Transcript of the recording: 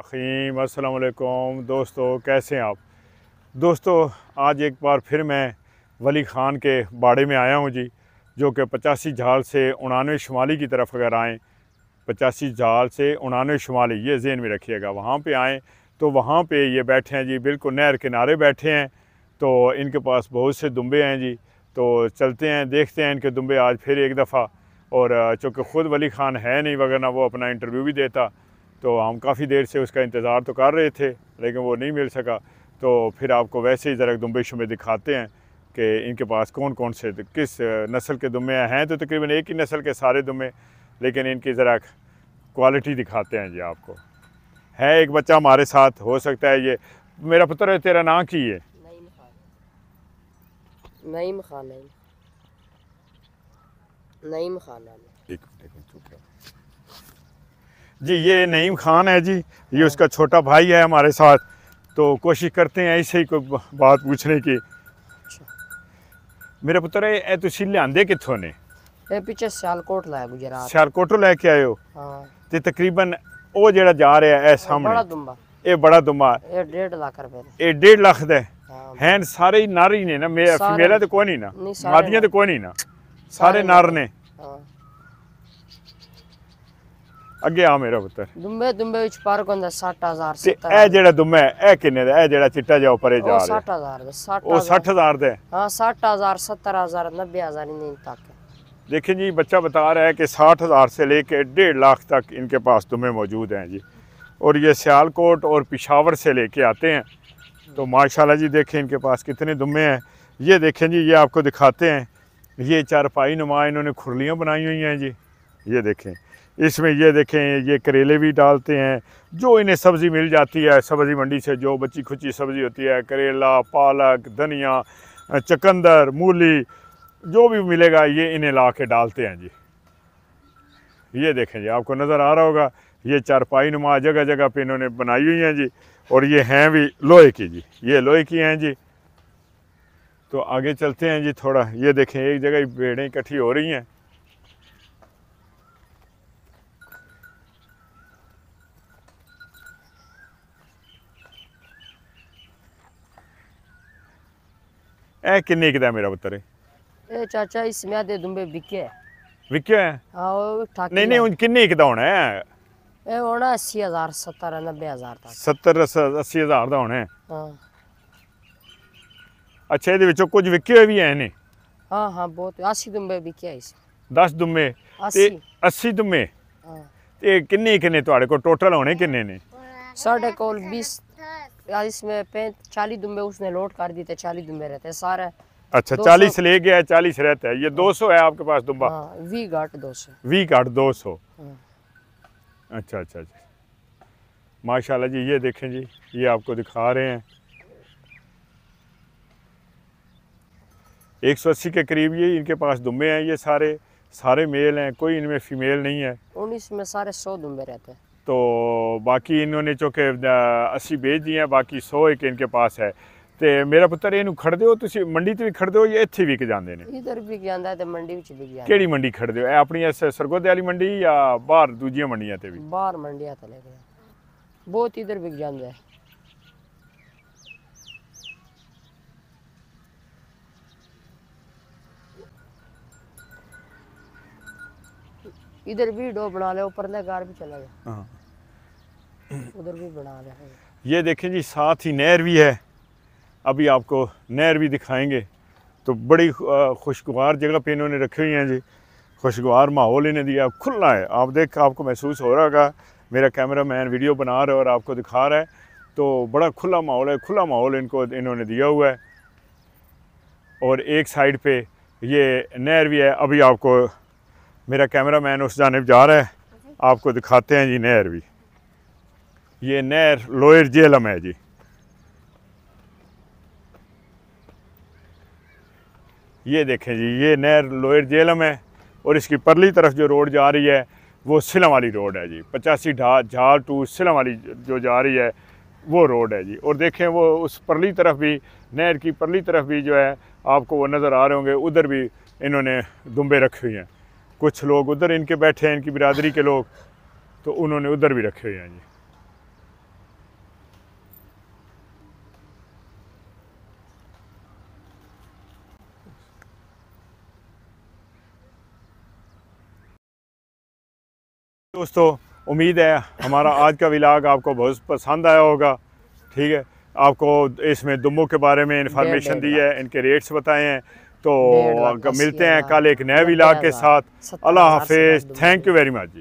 अखीम अस्सलाम वालेकुम दोस्तों कैसे हैं आप दोस्तों आज एक बार फिर मैं वली ख़ान के बाड़े में आया हूं जी जो कि पचासी झाल से उनानवे शुमाली की तरफ अगर आएँ पचासी झाल से उनानवे शुमाली ये जेन में रखिएगा वहाँ पे आएँ तो वहाँ पे ये बैठे हैं जी बिल्कुल नहर किनारे बैठे हैं तो इनके पास बहुत से दुम्बे हैं जी तो चलते हैं देखते हैं इनके दुम्बे आज फिर एक दफ़ा और चूँकि ख़ुद वली ख़ान है नहीं वगैरह वो अपना इंटरव्यू भी देता तो हम काफ़ी देर से उसका इंतज़ार तो कर रहे थे लेकिन वो नहीं मिल सका तो फिर आपको वैसे ही ज़रा दुम्बे में दिखाते हैं कि इनके पास कौन कौन से किस नस्ल के दुमे हैं तो तकरीबन एक ही नस्ल के सारे दुमे लेकिन इनकी ज़रा क्वालिटी दिखाते हैं जी आपको है एक बच्चा हमारे साथ हो सकता है ये मेरा पुत्र है तेरा नाम की है नईम खान नईम खान एक मिनट जी ये नईम खान है जी ये उसका छोटा भाई है हमारे साथ तो कोशिश करते हैं ऐसे ही कोई बात पूछने की मेरे पुत्र है तुसी लियांदे किथों ने ਇਹ ਪਿੱਛੇ ਸਿਆਲਕੋਟ ਲਾਇਆ ਗੁਜਰਾਤ ਸਿਆਲਕੋਟੋਂ ਲੈ ਕੇ ਆਏ ਹੋ ਹਾਂ ਤੇ ਤਕਰੀਬਨ ਉਹ ਜਿਹੜਾ ਜਾ ਰਿਹਾ ਹੈ ਇਹ ਸਾਹਮਣੇ ਬੜਾ ਦੁੰਬਾ ਇਹ ਬੜਾ ਦੁੰਬਾ ਇਹ 1.5 ਲੱਖ ਰੁਪਏ ਦਾ ਇਹ 1.5 ਲੱਖ ਦਾ ਹੈਨ ਸਾਰੇ ਹੀ ਨਾਰੀ ਨੇ ਨਾ ਮੇਰਾ ਤੇ ਕੋਈ ਨਹੀਂ ਨਾ ਮਾਦੀਆਂ ਤੇ ਕੋਈ ਨਹੀਂ ਨਾ ਸਾਰੇ ਨਰ ਨੇ ਹਾਂ ਅੱਗੇ ਆ ਮੇਰਾ ਪੁੱਤਰ ਦੁੰਬੇ ਦੁੰਬੇ ਵਿੱਚ ਪਾਰਕ ਹੁੰਦਾ 60000 ਤੇ ਇਹ ਜਿਹੜਾ ਦੁੰਮਾ ਇਹ ਕਿੰਨੇ ਦਾ ਇਹ ਜਿਹੜਾ ਚਿੱਟਾ ਜਾ ਉੱਪਰ ਜਾ ਰਿਹਾ 60000 ਦਾ 60 60000 ਦਾ ਹਾਂ 60000 70000 90000 इन तक देखिए जी बच्चा बता रहा है कि साठ हज़ार से लेके डेढ़ लाख तक इनके पास दुमे मौजूद हैं जी और ये सियालकोट और पिशावर से लेके आते हैं तो माशाल्लाह जी देखें इनके पास कितने दुमे हैं ये देखें जी ये आपको दिखाते हैं ये चारपाई नुमा इन्होंने खुरलियाँ बनाई हुई हैं जी ये देखें इसमें ये देखें ये करेले भी डालते हैं जो इन्हें सब्ज़ी मिल जाती है सब्ज़ी मंडी से जो बची खुची सब्ज़ी होती है करेला पालक धनिया चकंदर मूली जो भी मिलेगा ये इन्हें ला के डालते हैं जी ये देखें जी आपको नज़र आ रहा होगा ये चारपाई नुमा जगह जगह पे इन्होंने बनाई हुई हैं जी और ये हैं भी लोहे की जी ये लोहे की हैं जी तो आगे चलते हैं जी थोड़ा ये देखें एक जगह भेड़ें इकट्ठी हो रही हैं ਇਹ ਕਿੰਨੇ ਕਿਦਾ ਮੇਰਾ ਪੁੱਤਰ ਹੈ ਇਹ ਚਾਚਾ ਇਸ ਮਿਆ ਦੇ ਦੁੰਬੇ ਵਿਕਿਆ ਵਿਕਿਆ ਹੈ ਹਾਂ ਉਹ ਠਾਕੀ ਨਹੀਂ ਨਹੀਂ ਕਿੰਨੇ ਕਿਦਾ ਹੋਣਾ ਹੈ ਇਹ ਹੋਣਾ 80000 70 90000 ਤੱਕ 70 80000 ਦਾ ਹੋਣਾ ਹੈ ਹਾਂ ਅੱਛਾ ਇਹਦੇ ਵਿੱਚੋਂ ਕੁਝ ਵਿਕੇ ਹੋਏ ਵੀ ਹੈ ਨੇ ਹਾਂ ਹਾਂ ਬਹੁਤ 80 ਦੁੰਬੇ ਵਿਕਿਆ ਇਸ 10 ਦੁੰਬੇ ਤੇ 80 ਦੁੰਬੇ ਹਾਂ ਤੇ ਕਿੰਨੇ ਕਿੰਨੇ ਤੁਹਾਡੇ ਕੋਲ ਟੋਟਲ ਹੋਣੇ ਕਿੰਨੇ ਨੇ ਸਾਡੇ ਕੋਲ 20 पैंत चालीस दुम्बे उसने लोड कर दिए थे चालीस दुम्बे रहते हैं सारे अच्छा चालीस ले गया चालीस रहता है ये हाँ। दो सौ है आपके पास दुम्बा हाँ, वी घाट दो सौ वी घाट दो सौ हाँ। अच्छा अच्छा अच्छा माशाल्लाह जी ये देखें जी ये आपको दिखा रहे हैं एक सौ अस्सी के करीब ये इनके पास दुम्बे हैं ये सारे सारे मेल हैं कोई इनमें फीमेल नहीं है उन्नीस में सारे सौ दुम्बे रहते हैं तो ਬਾਕੀ ਇਹਨਾਂ ਨੇ ਚੋਕੇ 80 ਵੇਚ ਦੀਆਂ ਬਾਕੀ 100 ਇੱਕ ਇਨਕੇ ਪਾਸ ਹੈ ਤੇ ਮੇਰਾ ਪੁੱਤਰ ਇਹਨੂੰ ਖੜਦੇ ਹੋ ਤੁਸੀਂ ਮੰਡੀ 'ਚ ਵੀ ਖੜਦੇ ਹੋ ਜਾਂ ਇੱਥੇ ਵਿਕ ਜਾਂਦੇ ਨੇ ਇਧਰ ਵਿਕ ਜਾਂਦਾ ਤੇ ਮੰਡੀ ਵਿੱਚ ਵਿਕ ਜਾਂਦਾ ਕਿਹੜੀ ਮੰਡੀ ਖੜਦੇ ਹੋ ਇਹ ਆਪਣੀ ਇਸ ਸਰਗੋਦੇ ਵਾਲੀ ਮੰਡੀ ਜਾਂ ਬਾਹਰ ਦੂਜੀਆਂ ਮੰਡੀਆਂ ਤੇ ਵੀ ਬਾਹਰ ਮੰਡੀਆਂ ਤੇ ਲੈ ਕੇ ਬਹੁਤ ਇਧਰ ਵਿਕ ਜਾਂਦਾ ਇਧਰ ਵੀਡੀਓ ਬਣਾ ਲਿਆ ਉੱਪਰ ਦਾ ਘਰ ਵੀ ਚਲਾ ਗਿਆ ਹਾਂ उधर भी बना रहे हैं ये देखें जी साथ ही नहर भी है अभी आपको नहर भी दिखाएंगे तो बड़ी खुशगवार जगह पे इन्होंने रखी हुई हैं जी खुशगवार माहौल इन्हें दिया खुला है आप देख आपको महसूस हो रहा होगा मेरा कैमरा मैन वीडियो बना रहा है और आपको दिखा रहा है तो बड़ा खुला माहौल है खुला माहौल इनको इन्होंने दिया हुआ है और एक साइड पे ये नहर भी है अभी आपको मेरा कैमरा मैन उस जानेब जा रहा है आपको दिखाते हैं जी नहर भी ये नहर लोयर जेलम है जी ये देखें जी ये नहर लोयर जेलम है और इसकी परली तरफ जो रोड जा रही है वो सिलम वाली रोड है जी पचासी ढा झाल टू सिलम वाली जो जा रही है वो रोड है जी और देखें वो उस परली तरफ भी नहर की परली तरफ भी जो है आपको वो नज़र आ रहे होंगे उधर भी इन्होंने दुम्बे रखे हुए हैं कुछ लोग उधर इनके बैठे हैं इनकी बिरादरी के लोग तो उन्होंने उधर भी रखे हुए हैं जी दोस्तों उम्मीद है हमारा आज का विलाग आपको बहुत पसंद आया होगा ठीक है आपको इसमें दुमों के बारे में इंफॉर्मेशन दी है इनके रेट्स बताए हैं तो मिलते हैं कल एक नए विलाग के साथ अल्लाह हाफिज़ thank you very much ji